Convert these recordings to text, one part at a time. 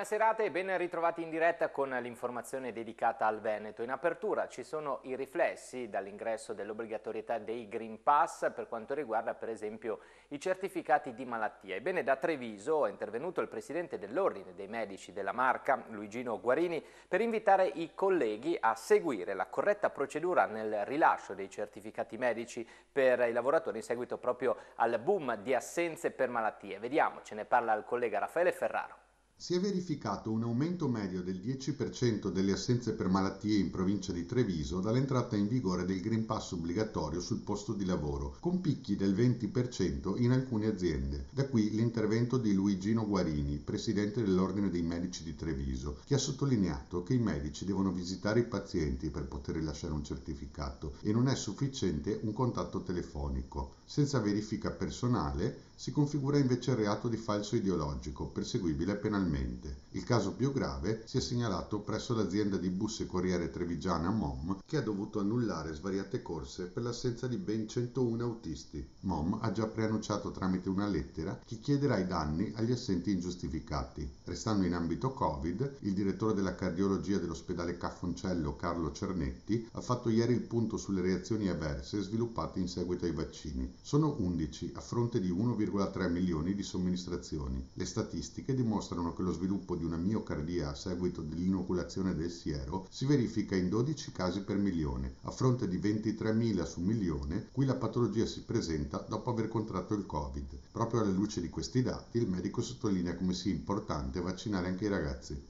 buona serata e ben ritrovati in diretta con l'informazione dedicata al Veneto. In apertura ci sono i riflessi dall'ingresso dell'obbligatorietà dei Green Pass per quanto riguarda per esempio i certificati di malattia. Ebbene da Treviso è intervenuto il presidente dell'Ordine dei Medici della Marca, Luigino Guarini, per invitare i colleghi a seguire la corretta procedura nel rilascio dei certificati medici per i lavoratori in seguito proprio al boom di assenze per malattie. Vediamo, ce ne parla il collega Raffaele Ferraro si è verificato un aumento medio del 10% delle assenze per malattie in provincia di Treviso dall'entrata in vigore del Green Pass obbligatorio sul posto di lavoro, con picchi del 20% in alcune aziende. Da qui l'intervento di Luigino Guarini, presidente dell'Ordine dei Medici di Treviso, che ha sottolineato che i medici devono visitare i pazienti per poter rilasciare un certificato e non è sufficiente un contatto telefonico. Senza verifica personale, si configura invece il reato di falso ideologico, perseguibile penalmente. Il caso più grave si è segnalato presso l'azienda di bus e corriere trevigiana MOM, che ha dovuto annullare svariate corse per l'assenza di ben 101 autisti. MOM ha già preannunciato tramite una lettera chi chiederà i danni agli assenti ingiustificati. Restando in ambito Covid, il direttore della cardiologia dell'ospedale Caffoncello, Carlo Cernetti, ha fatto ieri il punto sulle reazioni avverse sviluppate in seguito ai vaccini. Sono 11 a fronte di 1,5 1,3 milioni di somministrazioni. Le statistiche dimostrano che lo sviluppo di una miocardia a seguito dell'inoculazione del siero si verifica in 12 casi per milione, a fronte di 23.000 su milione, cui la patologia si presenta dopo aver contratto il Covid. Proprio alla luce di questi dati, il medico sottolinea come sia importante vaccinare anche i ragazzi.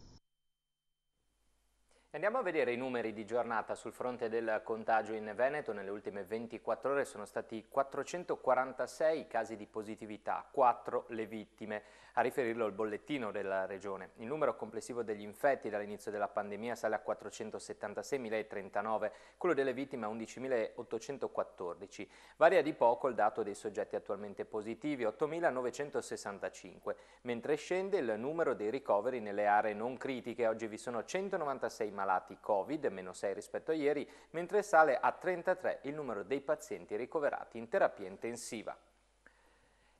Andiamo a vedere i numeri di giornata sul fronte del contagio in Veneto. Nelle ultime 24 ore sono stati 446 casi di positività, 4 le vittime. A riferirlo il bollettino della Regione. Il numero complessivo degli infetti dall'inizio della pandemia sale a 476.039, quello delle vittime a 11.814. Varia di poco il dato dei soggetti attualmente positivi, 8.965, mentre scende il numero dei ricoveri nelle aree non critiche. Oggi vi sono 196 malati malati Covid, meno 6 rispetto a ieri, mentre sale a 33 il numero dei pazienti ricoverati in terapia intensiva.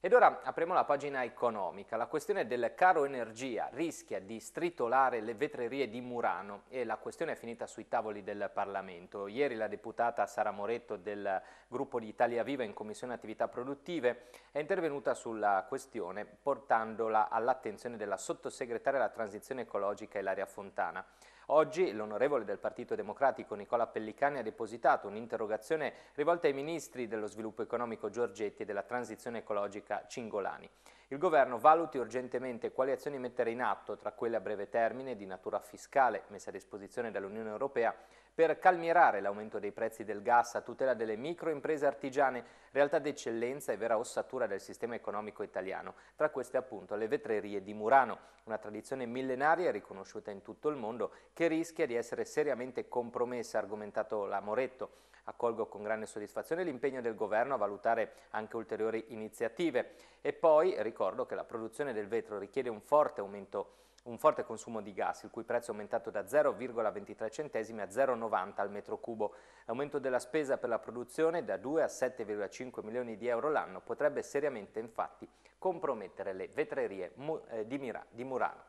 Ed ora apriamo la pagina economica. La questione del caro energia rischia di stritolare le vetrerie di Murano e la questione è finita sui tavoli del Parlamento. Ieri la deputata Sara Moretto del gruppo di Italia Viva in Commissione Attività Produttive è intervenuta sulla questione portandola all'attenzione della sottosegretaria alla transizione ecologica Ilaria Fontana. Oggi l'onorevole del Partito Democratico Nicola Pellicani ha depositato un'interrogazione rivolta ai ministri dello sviluppo economico Giorgetti e della transizione ecologica Cingolani. Il governo valuti urgentemente quali azioni mettere in atto, tra quelle a breve termine di natura fiscale messe a disposizione dall'Unione Europea, per calmierare l'aumento dei prezzi del gas a tutela delle microimprese artigiane, realtà d'eccellenza e vera ossatura del sistema economico italiano, tra queste appunto le vetrerie di Murano, una tradizione millenaria riconosciuta in tutto il mondo che rischia di essere seriamente compromessa, argomentato l'Amoretto. Accolgo con grande soddisfazione l'impegno del governo a valutare anche ulteriori iniziative e poi ricordo che la produzione del vetro richiede un forte aumento un forte consumo di gas, il cui prezzo è aumentato da 0,23 centesimi a 0,90 al metro cubo. L'aumento della spesa per la produzione da 2 a 7,5 milioni di euro l'anno potrebbe seriamente infatti compromettere le vetrerie eh, di Murano.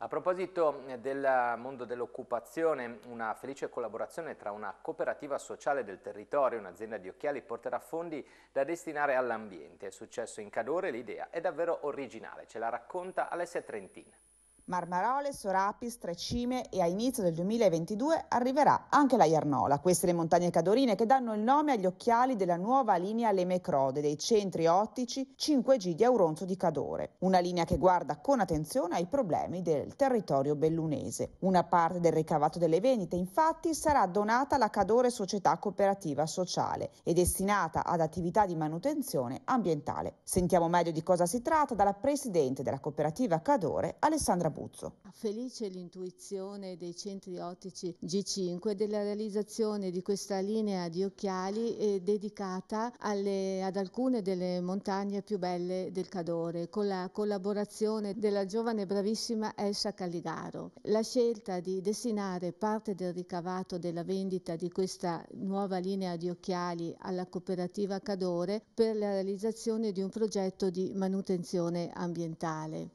A proposito mm, del mondo dell'occupazione, una felice collaborazione tra una cooperativa sociale del territorio e un'azienda di occhiali porterà fondi da destinare all'ambiente. È successo in Cadore, l'idea è davvero originale, ce la racconta Alessia Trentin. Marmarole, Sorapis, Tre Cime e a inizio del 2022 arriverà anche la Iarnola, queste le montagne cadorine che danno il nome agli occhiali della nuova linea Lemecrode dei centri ottici 5G di Auronzo di Cadore, una linea che guarda con attenzione ai problemi del territorio bellunese. Una parte del ricavato delle vendite infatti sarà donata alla Cadore Società Cooperativa Sociale e destinata ad attività di manutenzione ambientale. Sentiamo meglio di cosa si tratta dalla presidente della cooperativa Cadore, Alessandra Capuzzo. Felice l'intuizione dei centri ottici G5 della realizzazione di questa linea di occhiali eh, dedicata alle, ad alcune delle montagne più belle del Cadore, con la collaborazione della giovane e bravissima Elsa Calligaro. La scelta di destinare parte del ricavato della vendita di questa nuova linea di occhiali alla cooperativa Cadore per la realizzazione di un progetto di manutenzione ambientale.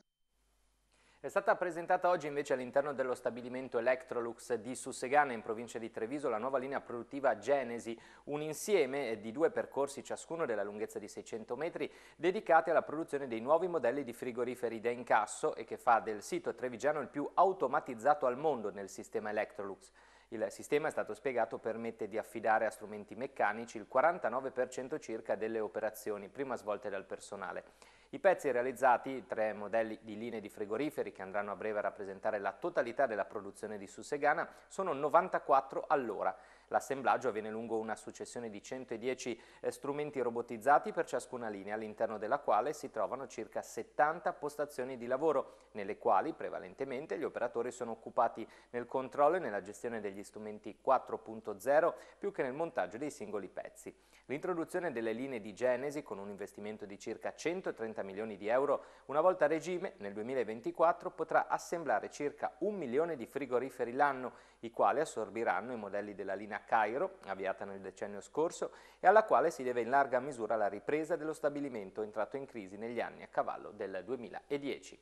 È stata presentata oggi invece all'interno dello stabilimento Electrolux di Sussegana in provincia di Treviso la nuova linea produttiva Genesi, un insieme di due percorsi ciascuno della lunghezza di 600 metri dedicati alla produzione dei nuovi modelli di frigoriferi da incasso e che fa del sito trevigiano il più automatizzato al mondo nel sistema Electrolux. Il sistema, è stato spiegato, permette di affidare a strumenti meccanici il 49% circa delle operazioni prima svolte dal personale. I pezzi realizzati, tre modelli di linee di frigoriferi che andranno a breve a rappresentare la totalità della produzione di Susegana, sono 94 all'ora. L'assemblaggio avviene lungo una successione di 110 eh, strumenti robotizzati per ciascuna linea, all'interno della quale si trovano circa 70 postazioni di lavoro, nelle quali prevalentemente gli operatori sono occupati nel controllo e nella gestione degli strumenti 4.0 più che nel montaggio dei singoli pezzi. L'introduzione delle linee di Genesi con un investimento di circa 130 milioni di euro, una volta a regime, nel 2024 potrà assemblare circa un milione di frigoriferi l'anno, i quali assorbiranno i modelli della linea Cairo, avviata nel decennio scorso, e alla quale si deve in larga misura la ripresa dello stabilimento entrato in crisi negli anni a cavallo del 2010.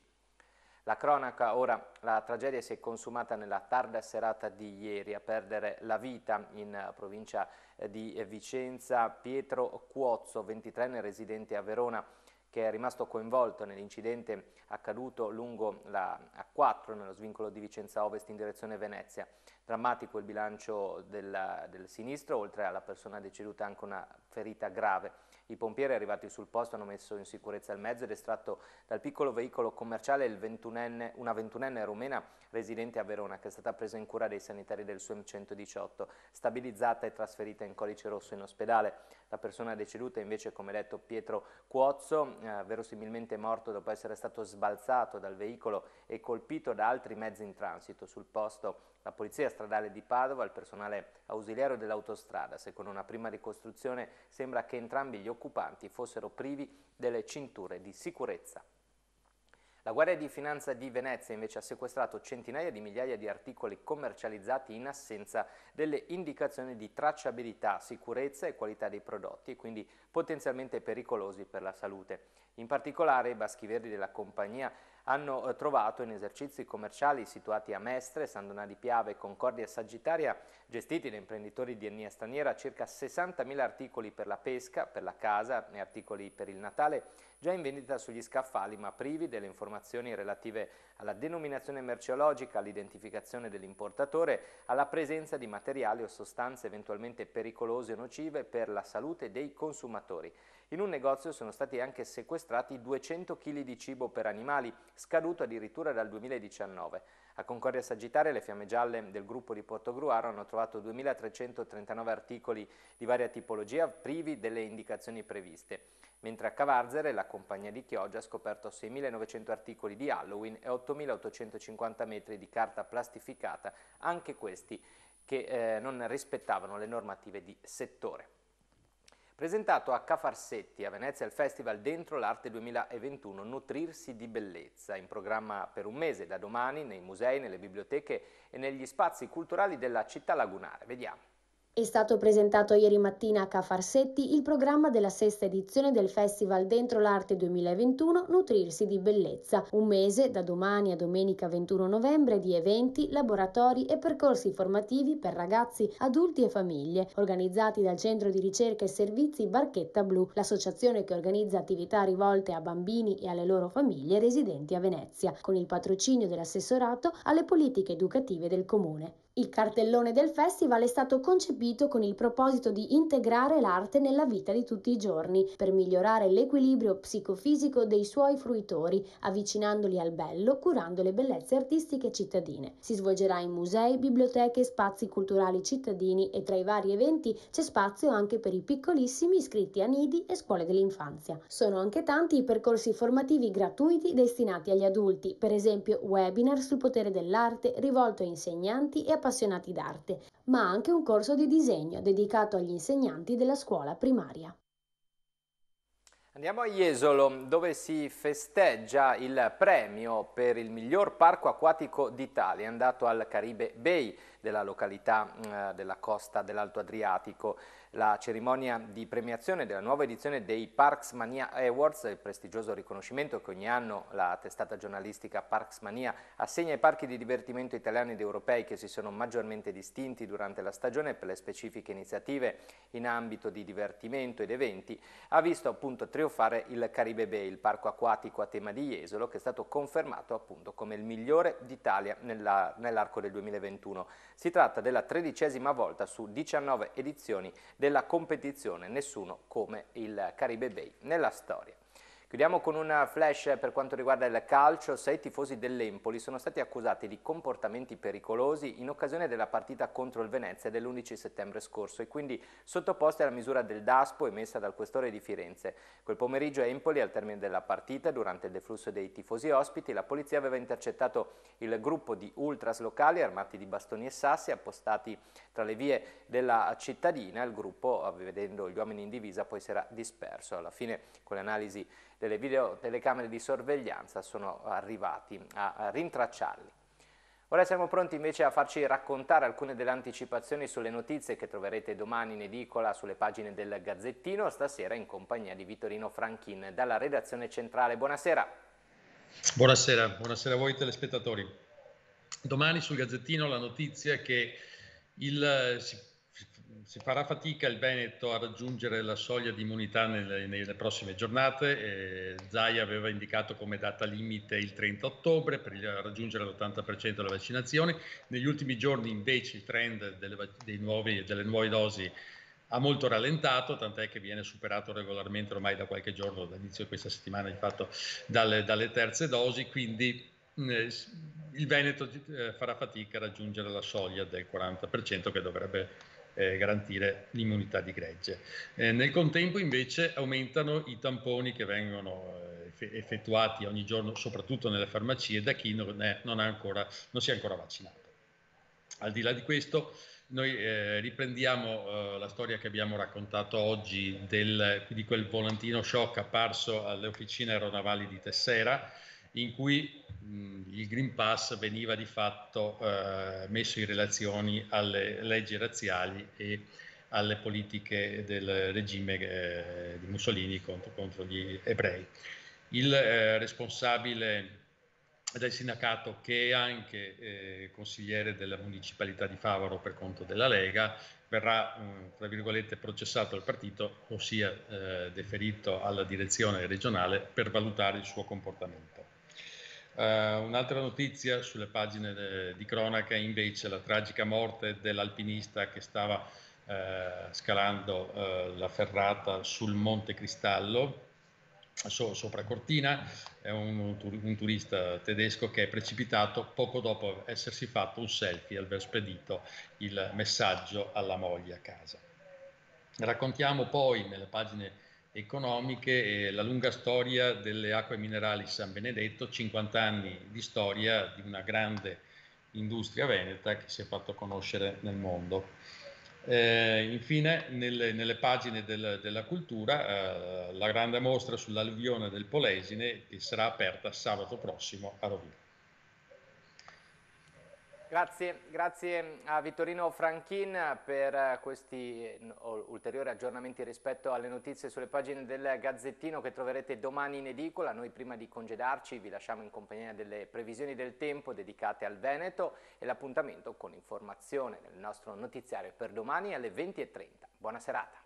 La cronaca ora, la tragedia si è consumata nella tarda serata di ieri a perdere la vita in eh, provincia eh, di eh, Vicenza Pietro Cuozzo, 23enne residente a Verona, che è rimasto coinvolto nell'incidente accaduto lungo la A4 nello svincolo di Vicenza Ovest in direzione Venezia. Drammatico il bilancio della, del sinistro, oltre alla persona deceduta anche una ferita grave. I pompieri arrivati sul posto hanno messo in sicurezza il mezzo ed estratto dal piccolo veicolo commerciale 21enne, una ventunenne rumena residente a Verona che è stata presa in cura dei sanitari del SUEM 118, stabilizzata e trasferita in codice rosso in ospedale. La persona deceduta invece, come detto, Pietro Cuozzo, eh, verosimilmente morto dopo essere stato sbalzato dal veicolo e colpito da altri mezzi in transito. Sul posto la Polizia Stradale di Padova, il personale ausiliario dell'autostrada, secondo una prima ricostruzione sembra che entrambi gli occupanti fossero privi delle cinture di sicurezza. La Guardia di Finanza di Venezia invece ha sequestrato centinaia di migliaia di articoli commercializzati in assenza delle indicazioni di tracciabilità, sicurezza e qualità dei prodotti e quindi potenzialmente pericolosi per la salute. In particolare i baschi verdi della compagnia hanno eh, trovato in esercizi commerciali situati a Mestre, San Donà di Piave, Concordia e Sagittaria, gestiti da imprenditori di etnia straniera, circa 60.000 articoli per la pesca, per la casa, e articoli per il Natale già in vendita sugli scaffali ma privi delle informazioni relative alla denominazione merceologica, all'identificazione dell'importatore, alla presenza di materiali o sostanze eventualmente pericolose o nocive per la salute dei consumatori. In un negozio sono stati anche sequestrati 200 kg di cibo per animali, scaduto addirittura dal 2019. A Concordia Sagittaria le fiamme gialle del gruppo di Portogruaro hanno trovato 2.339 articoli di varia tipologia privi delle indicazioni previste mentre a Cavarzere la compagnia di Chioggia ha scoperto 6.900 articoli di Halloween e 8.850 metri di carta plastificata, anche questi che eh, non rispettavano le normative di settore. Presentato a Cafarsetti a Venezia il festival Dentro l'Arte 2021 Nutrirsi di Bellezza, in programma per un mese da domani nei musei, nelle biblioteche e negli spazi culturali della città lagunare. Vediamo. È stato presentato ieri mattina a Cafarsetti il programma della sesta edizione del Festival Dentro l'Arte 2021 Nutrirsi di Bellezza, un mese da domani a domenica 21 novembre di eventi, laboratori e percorsi formativi per ragazzi, adulti e famiglie, organizzati dal Centro di Ricerca e Servizi Barchetta Blu, l'associazione che organizza attività rivolte a bambini e alle loro famiglie residenti a Venezia, con il patrocinio dell'assessorato alle politiche educative del Comune. Il cartellone del festival è stato concepito con il proposito di integrare l'arte nella vita di tutti i giorni per migliorare l'equilibrio psicofisico dei suoi fruitori, avvicinandoli al bello, curando le bellezze artistiche cittadine. Si svolgerà in musei, biblioteche, spazi culturali cittadini e tra i vari eventi c'è spazio anche per i piccolissimi iscritti a nidi e scuole dell'infanzia. Sono anche tanti i percorsi formativi gratuiti destinati agli adulti, per esempio webinar sul potere dell'arte rivolto a insegnanti e appassionati appassionati d'arte, ma anche un corso di disegno dedicato agli insegnanti della scuola primaria. Andiamo a Jesolo dove si festeggia il premio per il miglior parco acquatico d'Italia andato al Caribe Bay della località eh, della costa dell'Alto Adriatico la cerimonia di premiazione della nuova edizione dei Parks Mania Awards, il prestigioso riconoscimento che ogni anno la testata giornalistica Parks Mania assegna ai parchi di divertimento italiani ed europei che si sono maggiormente distinti durante la stagione per le specifiche iniziative in ambito di divertimento ed eventi, ha visto appunto trionfare il Caribe Bay, il parco acquatico a tema di Jesolo, che è stato confermato appunto come il migliore d'Italia nell'arco nell del 2021. Si tratta della tredicesima volta su 19 edizioni della competizione, nessuno come il Caribe Bay nella storia. Chiudiamo con un flash per quanto riguarda il calcio. Sei tifosi dell'Empoli sono stati accusati di comportamenti pericolosi in occasione della partita contro il Venezia dell'11 settembre scorso e quindi sottoposti alla misura del DASPO emessa dal questore di Firenze. Quel pomeriggio a Empoli, al termine della partita, durante il deflusso dei tifosi ospiti, la polizia aveva intercettato il gruppo di ultras locali armati di bastoni e sassi appostati tra le vie della cittadina. Il gruppo, vedendo gli uomini in divisa, poi si era disperso. Alla fine, con le analisi delle videotelecamere di sorveglianza sono arrivati a rintracciarli. Ora siamo pronti invece a farci raccontare alcune delle anticipazioni sulle notizie che troverete domani in edicola sulle pagine del Gazzettino, stasera in compagnia di Vittorino Franchin dalla redazione centrale. Buonasera. Buonasera, buonasera a voi telespettatori. Domani sul Gazzettino la notizia che il, si farà fatica il Veneto a raggiungere la soglia di immunità nelle, nelle prossime giornate. Eh, Zaia aveva indicato come data limite il 30 ottobre per raggiungere l'80% della vaccinazione. Negli ultimi giorni invece il trend delle, nuovi, delle nuove dosi ha molto rallentato, tant'è che viene superato regolarmente ormai da qualche giorno, dall'inizio di questa settimana, di fatto, dalle, dalle terze dosi. Quindi eh, il Veneto eh, farà fatica a raggiungere la soglia del 40% che dovrebbe eh, garantire l'immunità di gregge. Eh, nel contempo invece aumentano i tamponi che vengono eh, effettuati ogni giorno, soprattutto nelle farmacie, da chi non, è, non, ancora, non si è ancora vaccinato. Al di là di questo, noi eh, riprendiamo eh, la storia che abbiamo raccontato oggi del, di quel volantino shock apparso alle officine aeronavali di Tessera, in cui Mm, il Green Pass veniva di fatto eh, messo in relazione alle leggi razziali e alle politiche del regime eh, di Mussolini contro, contro gli ebrei. Il eh, responsabile del sindacato, che è anche eh, consigliere della municipalità di Favaro per conto della Lega, verrà mh, mm, tra virgolette processato dal partito, ossia eh, deferito alla direzione regionale per valutare il suo comportamento. Uh, un'altra notizia sulle pagine de, eh, di cronaca è invece la tragica morte dell'alpinista che stava uh, scalando uh, la ferrata sul Monte Cristallo so, sopra Cortina, è un, un, turista tedesco che è precipitato poco dopo essersi fatto un selfie aver spedito il messaggio alla moglie a casa. Raccontiamo poi nelle pagine economiche e la lunga storia delle acque minerali San Benedetto, 50 anni di storia di una grande industria veneta che si è fatto conoscere nel mondo. Eh, infine, nelle, nelle pagine del, della cultura, eh, la grande mostra sull'alluvione del Polesine che sarà aperta sabato prossimo a Rovina. Grazie, grazie a Vittorino Franchin per questi ulteriori aggiornamenti rispetto alle notizie sulle pagine del Gazzettino che troverete domani in edicola. Noi prima di congedarci vi lasciamo in compagnia delle previsioni del tempo dedicate al Veneto e l'appuntamento con informazione nel nostro notiziario per domani alle 20.30. Buona serata.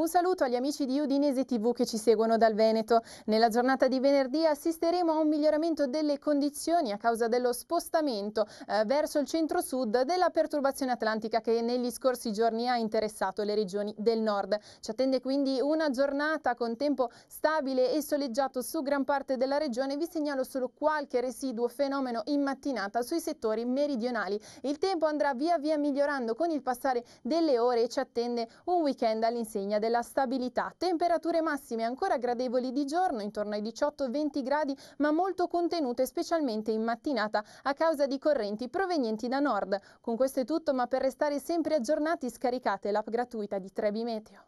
Un saluto agli amici di Udinese TV che ci seguono dal Veneto. Nella giornata di venerdì assisteremo a un miglioramento delle condizioni a causa dello spostamento eh, verso il centro-sud della perturbazione atlantica che negli scorsi giorni ha interessato le regioni del nord. Ci attende quindi una giornata con tempo stabile e soleggiato su gran parte della regione. Vi segnalo solo qualche residuo fenomeno in mattinata sui settori meridionali. Il tempo andrà via via migliorando con il passare delle ore e ci attende un weekend all'insegna della la stabilità, temperature massime ancora gradevoli di giorno intorno ai 18-20 gradi ma molto contenute specialmente in mattinata a causa di correnti provenienti da nord. Con questo è tutto ma per restare sempre aggiornati scaricate l'app gratuita di Trebi Meteo.